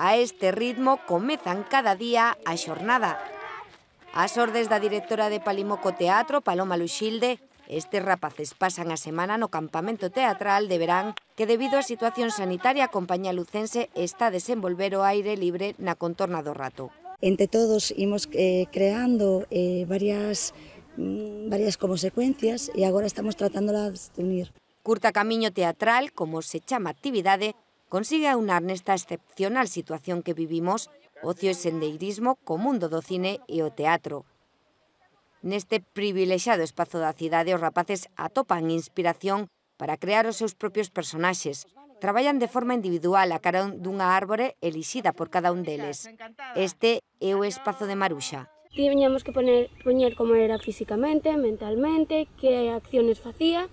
A este ritmo comezan cada día a xornada. As ordes da directora de Palimoco Teatro, Paloma Luxilde, estes rapaces pasan a semana no campamento teatral de verán que debido á situación sanitaria a compañía lucense está a desenvolver o aire libre na contorna do rato. Entre todos imos eh, creando eh, varias mm, varias como secuencias e agora estamos tratándolas de unir. Curta Camiño Teatral, como se chama actividade, consigue aunar nesta excepcional situación que vivimos ocio e sendeirismo co mundo do cine e o teatro. Neste privilexado espazo da cidade os rapaces atopan inspiración para crear os seus propios personaxes, traballan de forma individual a cara dunha árbore elixida por cada un deles. Este é o espazo de Maruxa. Tiñamos que poner, poñer como era físicamente, mentalmente, que acciones facía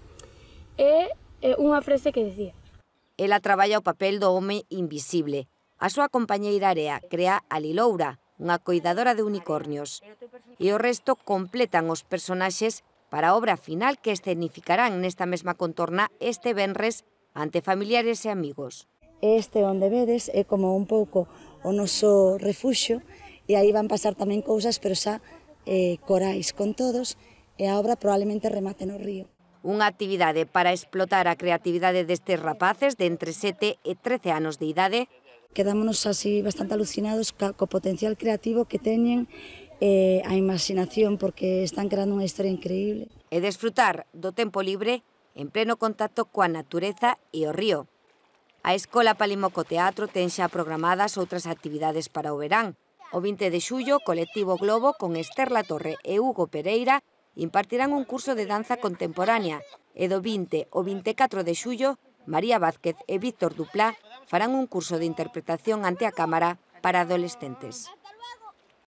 e, e unha frase que decía. Ela traballa o papel do home invisible. A súa compañeira Area crea a Liloura, unha coidadora de unicornios. E o resto completan os personaxes para a obra final que escenificarán nesta mesma contorna este venres ante familiares e amigos. Este onde vedes é como un pouco o noso refuxo e aí van pasar tamén cousas, pero xa eh, corais con todos e a obra probablemente remate no río. Unha actividade para explotar a creatividade destes rapaces de entre 7 e 13 anos de idade. Quedámonos así bastante alucinados co potencial creativo que teñen eh, a imaginación porque están creando unha historia increíble. E desfrutar do tempo libre en pleno contacto coa natureza e o río. A Escola Palimoco Teatro ten xa programadas outras actividades para o verán. O 20 de xullo, Colectivo Globo, con Esther La Torre e Hugo Pereira, impartirán un curso de danza contemporánea e do 20 ao 24 de xullo, María Vázquez e Víctor Duplá farán un curso de interpretación ante a cámara para adolescentes.